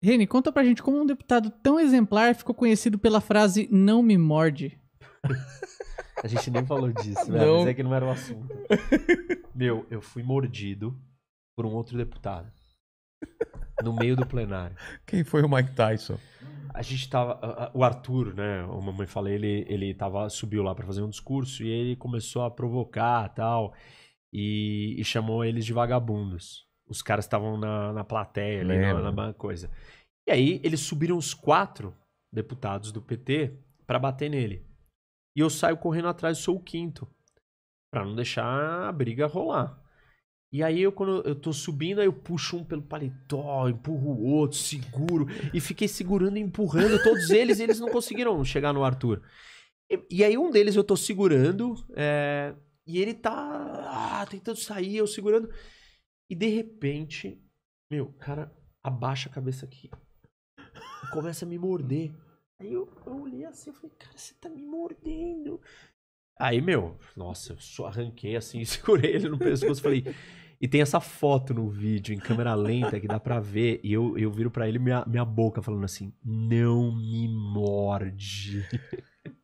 Reni, conta pra gente como um deputado tão exemplar ficou conhecido pela frase não me morde. A gente nem falou disso, né? Mas é que não era o um assunto. Meu, eu fui mordido por um outro deputado. No meio do plenário. Quem foi o Mike Tyson? A gente tava. O Arthur, né? O mamãe falei, ele, ele tava, subiu lá para fazer um discurso e ele começou a provocar tal. E, e chamou eles de vagabundos. Os caras estavam na, na plateia ali, na, na coisa. E aí eles subiram os quatro deputados do PT para bater nele. E eu saio correndo atrás, sou o quinto. para não deixar a briga rolar. E aí eu, quando eu tô subindo, aí eu puxo um pelo paletó, empurro o outro, seguro. E fiquei segurando e empurrando todos eles e eles não conseguiram chegar no Arthur. E, e aí um deles eu tô segurando é, e ele tá ah, tentando sair, eu segurando. E de repente, meu, o cara abaixa a cabeça aqui. Começa a me morder. Aí eu, eu olhei assim, eu falei, cara, você tá me mordendo. Aí, meu, nossa, eu só arranquei assim, segurei ele no pescoço e falei. E tem essa foto no vídeo, em câmera lenta, que dá pra ver. E eu, eu viro para ele minha, minha boca falando assim: Não me morde.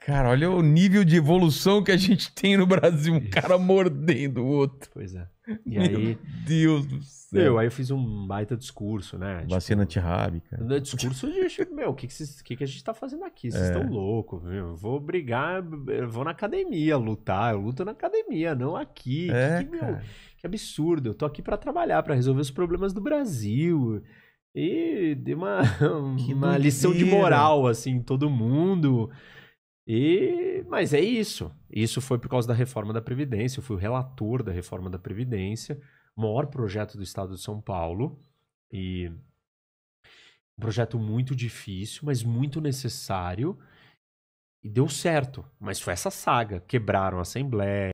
Cara, olha o nível de evolução que a gente tem no Brasil. Um Isso. cara mordendo o outro. Pois é. E Meu aí, Deus do céu. Meu, aí eu fiz um baita discurso, né? Tipo, Vacina tipo, antirrábica. É discurso de, tipo, meu, o que, que, que, que a gente tá fazendo aqui? Vocês estão é. loucos, meu. Vou brigar, vou na academia lutar. Eu luto na academia, não aqui. É, que, que, meu, que absurdo. Eu tô aqui para trabalhar, para resolver os problemas do Brasil. E dei uma, uma lição de moral, assim, todo mundo. E, mas é isso. Isso foi por causa da reforma da Previdência. Eu fui o relator da reforma da Previdência, maior projeto do estado de São Paulo. E um projeto muito difícil, mas muito necessário. E deu certo. Mas foi essa saga. Quebraram a Assembleia.